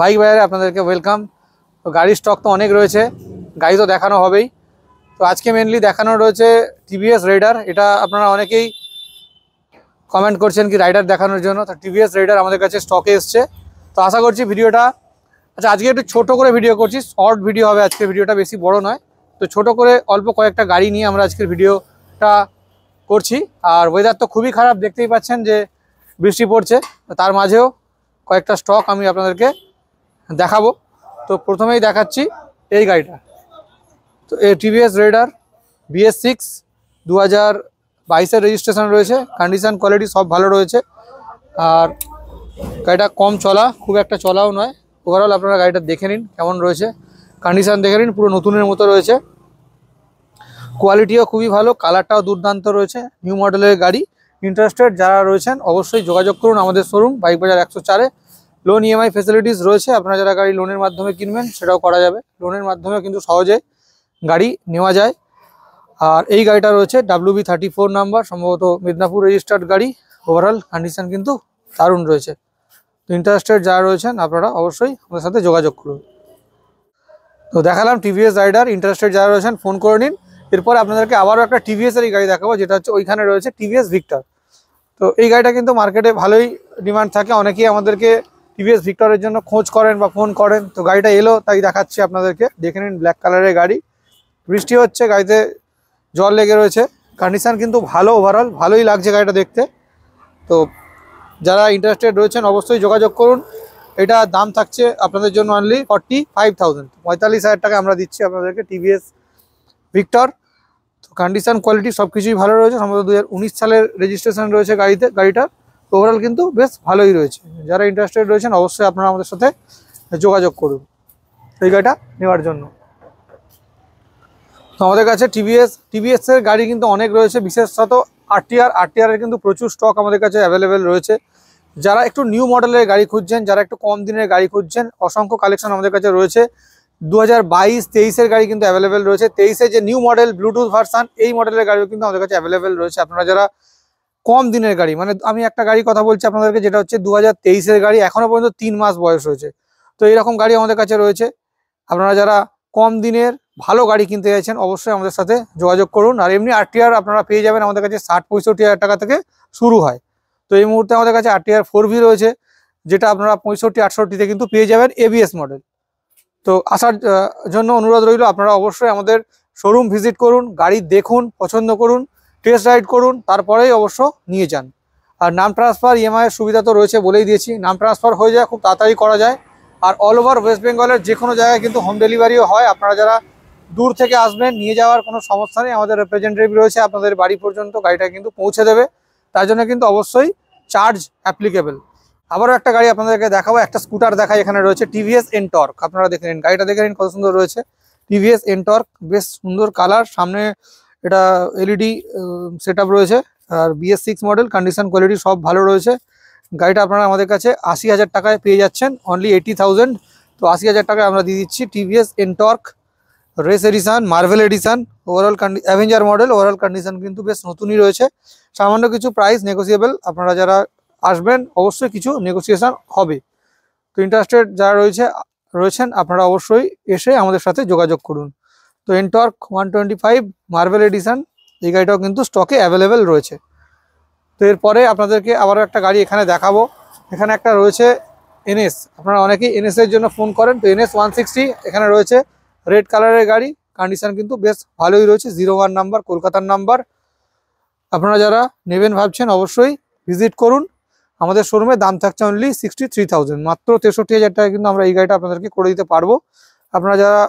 bike বাইরে আপনাদেরকে welcome তো গাড়ির স্টক তো অনেক রয়েছে গাড়ি তো দেখানো হবেই তো আজকে মেনলি দেখানো রয়েছে টিভিএস রাইডার এটা আপনারা অনেকেই কমেন্ট করছেন কি রাইডার দেখানোর জন্য তো টিভিএস রাইডার আমাদের কাছে স্টকে এসছে তো আশা করছি ভিডিওটা আচ্ছা আজকে একটু ছোটো করে ভিডিও করছি শর্ট ভিডিও হবে আজকে ভিডিওটা বেশি বড় নয় তো ছোট করে অল্প কয়েকটা গাড়ি নিয়ে আমরা আজকের ভিডিওটা করছি আর ওয়েদার তো খুবই খারাপ দেখতেই পাচ্ছেন যে বৃষ্টি পড়ছে তার মাঝেও কয়েকটা স্টক আমি আপনাদেরকে দেখাবো তো প্রথমেই দেখাচ্ছি এই গাড়িটা তো এ টিভিএস রেডার বিএস সিক্স দু হাজার বাইশের রেজিস্ট্রেশন রয়েছে কন্ডিশান কোয়ালিটি সব ভালো রয়েছে আর গাড়িটা কম চলা খুব একটা চলাও নয় ওভারঅল আপনারা গাড়িটা দেখে নিন কেমন রয়েছে কন্ডিশান দেখে নিন পুরো নতুনের মতো রয়েছে কোয়ালিটিও খুবই ভালো কালারটাও দুর্দান্ত রয়েছে নিউ মডেলের গাড়ি ইন্টারেস্টেড যারা রয়েছেন অবশ্যই যোগাযোগ করুন আমাদের শোরুম বাইক বাজার একশো চারে লোন ইএমআই ফেসিলিটিস রয়েছে আপনারা যারা গাড়ি লোনের মাধ্যমে কিনবেন সেটাও করা যাবে লোনের মাধ্যমে কিন্তু সহজে গাড়ি নেওয়া যায় আর এই গাড়িটা রয়েছে W B thirty four number সম্ভবত মেদিনীপুর রেজিস্টার্ড গাড়ি ওভারঅল কন্ডিশন কিন্তু দারুণ রয়েছে তো ইন্টারেস্টেড যারা রয়েছেন আপনারা অবশ্যই আমাদের সাথে যোগাযোগ করুন তো দেখালাম টিভিএস রাইডার ইন্টারেস্টেড যারা রয়েছেন ফোন করে নিন এরপর আপনাদেরকে আবারও একটা টিভিএসের এই গাড়ি দেখাবো যেটা হচ্ছে ওইখানে রয়েছে টিভিএস ভিক্টার তো এই গাড়িটা কিন্তু মার্কেটে ভালোই ডিমান্ড থাকে অনেকেই আমাদেরকে টিভিএস ভিক্টরের জন্য খোঁজ করেন বা ফোন করেন তো গাড়িটা এলো তাই দেখাচ্ছি আপনাদেরকে দেখে নিন ব্ল্যাক কালারের গাড়ি বৃষ্টি হচ্ছে গাড়িতে জল লেগে রয়েছে কন্ডিশান কিন্তু ভালো ওভারঅল ভালোই লাগছে গাড়িটা দেখতে তো যারা ইন্টারেস্টেড রয়েছেন অবশ্যই যোগাযোগ করুন এটা দাম থাকছে আপনাদের জন্য অনলি ফর্টি ফাইভ থাউজেন্ড পঁয়তাল্লিশ হাজার টাকা আমরা দিচ্ছি আপনাদেরকে টিভিএস ভিক্টর তো কন্ডিশান কোয়ালিটি সব কিছুই ভালো রয়েছে সম্ভবত দু সালের রেজিস্ট্রেশন রয়েছে গাড়িতে গাড়িটা ওভারঅল কিন্তু বেশ ভালোই রয়েছে যারা ইন্টারেস্টেড রয়েছেন অবশ্যই আপনারা আমাদের সাথে যোগাযোগ করুন এই গাড়িটা নেওয়ার জন্য তো আমাদের কাছে টিভিএস টিভিএসের গাড়ি কিন্তু অনেক রয়েছে বিশেষত আরটিআর আরটিআরের কিন্তু প্রচুর স্টক আমাদের কাছে অ্যাভেলেবেল রয়েছে যারা একটু নিউ মডেলের গাড়ি খুঁজছেন যারা একটু কম দিনের গাড়ি খুঁজছেন অসংখ্য কালেকশন আমাদের কাছে রয়েছে দু হাজার বাইশ তেইশের গাড়ি কিন্তু অ্যাভেলেবেল রয়েছে তেইশে যে নিউ মডেল ব্লুটুথ ভার্সান এই মডেলের গাড়িও কিন্তু আমাদের কাছে অ্যাভেলেবেল রয়েছে আপনারা যারা কম দিনের গাড়ি মানে আমি একটা গাড়ি কথা বলছি আপনাদেরকে যেটা হচ্ছে দু হাজার গাড়ি এখনও পর্যন্ত তিন মাস বয়স হয়েছে তো এরকম গাড়ি আমাদের কাছে রয়েছে আপনারা যারা কম দিনের ভালো গাড়ি কিনতে চাইছেন অবশ্যই আমাদের সাথে যোগাযোগ করুন আর এমনি টিআর আপনারা পেয়ে যাবেন আমাদের কাছে ষাট পঁয়ষট্টি হাজার টাকা থেকে শুরু হয় তো এই মুহূর্তে আমাদের কাছে আর ফোর ভি রয়েছে যেটা আপনারা পঁয়ষট্টি আটষট্টিতে কিন্তু পেয়ে যাবেন এবিএস মডেল তো আসার জন্য অনুরোধ রইল আপনারা অবশ্যই আমাদের শোরুম ভিজিট করুন গাড়ি দেখুন পছন্দ করুন টেস্ট রাইড করুন তারপরেই অবশ্য নিয়ে যান আর নাম ট্রান্সফার ইএমআইয়ের সুবিধা তো রয়েছে বলেই দিয়েছি নাম ট্রান্সফার হয়ে যায় খুব তাড়াতাড়ি করা যায় আর অল ওভার ওয়েস্ট বেঙ্গলের যে কোনো জায়গায় কিন্তু হোম ডেলিভারিও হয় আপনারা যারা দূর থেকে আসবেন নিয়ে যাওয়ার কোনো সমস্যা নেই আমাদের রিপ্রেজেন্টেটিভ রয়েছে আপনাদের বাড়ি পর্যন্ত গাড়িটা কিন্তু পৌঁছে দেবে তার জন্য কিন্তু অবশ্যই চার্জ অ্যাপ্লিকেবল আবারও একটা গাড়ি আপনাদেরকে দেখাবো একটা স্কুটার দেখাই এখানে রয়েছে টিভিএস এনটর্ক আপনারা দেখে নিন গাড়িটা দেখে নিন কত সুন্দর রয়েছে টিভিএস এনটর্ক বেশ সুন্দর কালার সামনে এটা এলইডি সেট e রয়েছে আর BS six model condition quality সব ভালো রয়েছে গাড়িটা আপনারা আমাদের কাছে আশি হাজার টাকায় পেয়ে যাচ্ছেন অনলি এইটি থাউজেন্ড তো আশি হাজার টাকায় আমরা দিয়ে দিচ্ছি TVS NTorq race edition Marvel edition overall Avenger model overall condition কিন্তু বেশ নতুনই রয়েছে সামান্য কিছু প্রাইস নেগোসিয়েবল আপনারা যারা আসবেন অবশ্যই কিছু নেগোসিয়েশান হবে তো ইন্টারেস্টেড যারা রয়েছে রয়েছেন আপনারা অবশ্যই এসে আমাদের সাথে যোগাযোগ করুন তো NTorq one twenty five Marvel edition এই গাড়িটাও কিন্তু স্টকে অ্যাভেলেবেল রয়েছে তো এরপরে আপনাদেরকে আবারও একটা গাড়ি এখানে দেখাবো এখানে একটা রয়েছে এনএস আপনারা অনেকেই এনএসের জন্য ফোন করেন তো এনএস ওয়ান সিক্সটি এখানে রয়েছে রেড কালারের গাড়ি কন্ডিশান কিন্তু বেশ ভালোই রয়েছে জিরো ওয়ান নাম্বার কলকাতার নাম্বার আপনারা যারা নেবেন ভাবছেন অবশ্যই ভিজিট করুন আমাদের শোরুমে দাম থাকছে অনলি সিক্সটি থ্রি থাউজেন্ড মাত্র তেষট্টি হাজার টাকা কিন্তু আমরা এই গাড়িটা আপনাদেরকে করে দিতে পারবো আপনারা যারা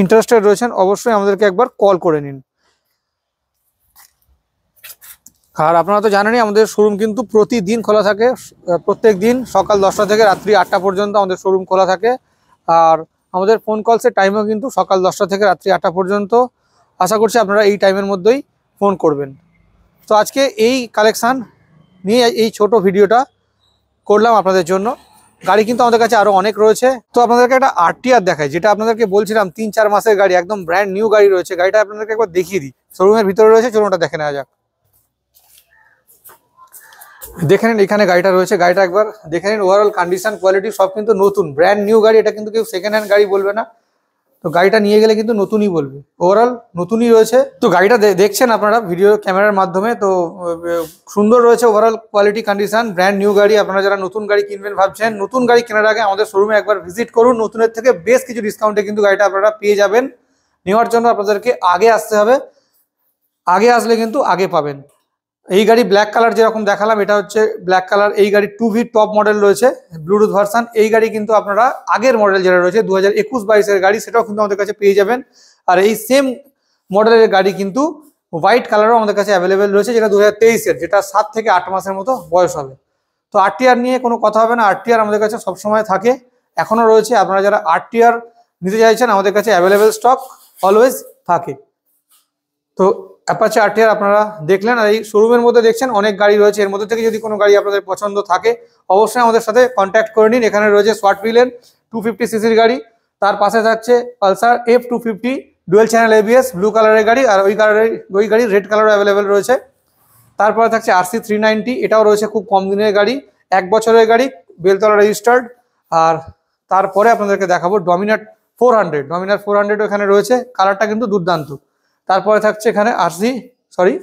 ইন্টারেস্টেড রয়েছেন অবশ্যই আমাদেরকে একবার কল করে নিন আর আপনারা তো জানেনই আমাদের শোরুম কিন্তু প্রতিদিন খোলা থাকে প্রত্যেক দিন সকাল দশটা থেকে রাত্রি আটটা পর্যন্ত আমাদের শোরুম খোলা থাকে আর আমাদের ফোন কলসের টাইমও কিন্তু সকাল দশটা থেকে রাত্রি আটটা পর্যন্ত আশা করছি আপনারা এই টাইমের মধ্যেই ফোন করবেন তো আজকে এই কালেকশান নিয়ে এই ছোট ভিডিওটা করলাম আপনাদের জন্য গাড়ি কিন্তু আমাদের কাছে আরো অনেক রয়েছে তো আপনাদেরকে একটা আরটিআর দেখায় যেটা আপনাদেরকে বলছিলাম তিন চার মাসের গাড়ি একদম ব্র্যান্ড নিউ গাড়ি রয়েছে গাড়িটা আপনাদেরকে একবার দেখিয়ে দিই শোরুমের ভিতরে রয়েছে চলুন ওটা দেখে নেওয়া যাক দেখে নিন এখানে গাড়িটা রয়েছে গাড়িটা একবার দেখে নিন ওভারঅল কন্ডিশন কোয়ালিটি সব কিন্তু নতুন ব্র্যান্ড নিউ গাড়ি এটা কিন্তু কেউ সেকেন্ড হ্যান্ড গাড়ি বলবে না তো গাড়িটা নিয়ে গেলে কিন্তু নতুনই বলবে ওভারঅল নতুনই রয়েছে তো গাড়িটা দেখছেন আপনারা ভিডিও ক্যামেরার মাধ্যমে তো সুন্দর রয়েছে overall quality condition brand new গাড়ি আপনারা যারা নতুন গাড়ি কিনবেন ভাবছেন নতুন গাড়ি কেনার আগে আমাদের শোরুমে একবার ভিজিট করুন নতুনের থেকে বেশ কিছু ডিসকাউন্টে কিন্তু গাড়িটা আপনারা পেয়ে যাবেন নেওয়ার জন্য আপনাদেরকে আগে আসতে হবে আগে আসলে কিন্তু আগে পাবেন এই গাড়ি ব্ল্যাক কালার যেরকম দেখালাম এটা হচ্ছে ব্ল্যাক কালার এই গাড়ি টু ভি টপ মডেল রয়েছে ব্লুটুথ ভার্সান এই গাড়ি কিন্তু আপনারা আগের মডেল যেটা রয়েছে দু হাজার একুশ বাইশের গাড়ি সেটাও কিন্তু আমাদের কাছে পেয়ে যাবেন আর এই সেম মডেলের গাড়ি কিন্তু হোয়াইট কালারও আমাদের কাছে অ্যাভেলেবেল রয়েছে যেটা দু হাজার তেইশের যেটা সাত থেকে আট মাসের মতো বয়স হবে তো আরটিআর নিয়ে কোনো কথা হবে না টিআর আমাদের কাছে সবসময় থাকে এখনও রয়েছে আপনারা যারা আরটিআর নিতে চাইছেন আমাদের কাছে অ্যাভেলেবেল স্টক অলওয়েজ থাকে তো অ্যাপাচে আর্টিয়ার আপনারা দেখলেন আর এই শোরুমের মধ্যে দেখছেন অনেক গাড়ি রয়েছে এর মধ্যে থেকে যদি কোনো গাড়ি আপনাদের পছন্দ থাকে অবশ্যই আমাদের সাথে কন্ট্যাক্ট করে নিন এখানে রয়েছে সোয়াট ভিলেন টু ফিফটি সিসির গাড়ি তার পাশে থাকছে Pulsar F two fifty dual channel ABS blue কালারের গাড়ি আর ওই কালারের ওই গাড়ি রেড কালারও অ্যাভেলেবেল রয়েছে তারপরে থাকছে আরসি থ্রি নাইনটি এটাও রয়েছে খুব কম দিনের গাড়ি এক বছরের গাড়ি বেলতলা রেজিস্টার্ড আর তারপরে আপনাদেরকে দেখাবো Dominar four hundred Dominar four hundred ওখানে রয়েছে কালারটা কিন্তু দুর্দান্ত তারপরে থাকছে এখানে RC sorry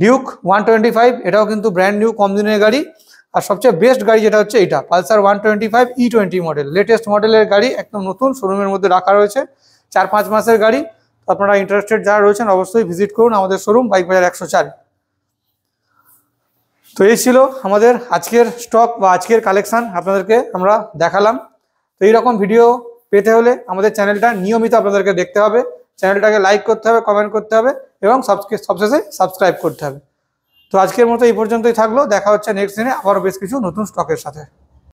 Duke one twenty five এটাও কিন্তু ব্র্যান্ড নিউ কম দিনের গাড়ি আর সবচেয়ে বেস্ট গাড়ি যেটা হচ্ছে এটা Pulsar one twenty five E twenty model latest মডেলের গাড়ি একদম নতুন শোরুমের মধ্যে রাখা রয়েছে চার পাঁচ মাসের গাড়ি আপনারা ইন্টারেস্টেড যারা রয়েছেন অবশ্যই ভিজিট করুন আমাদের শোরুম বাইক বাজার একশো চার তো এই ছিল আমাদের আজকের স্টক বা আজকের কালেকশান আপনাদেরকে আমরা দেখালাম তো এইরকম ভিডিও পেতে হলে আমাদের চ্যানেলটা নিয়মিত আপনাদেরকে দেখতে হবে চ্যানেলটাকে লাইক করতে হবে কমেন্ট করতে হবে এবং সবশেষে সাবস্ক্রাইব করতে হবে তো আজকের মতো এই পর্যন্তই থাকলো দেখা হচ্ছে নেক্সট দিনে আবারও বেশ কিছু নতুন স্টকের সাথে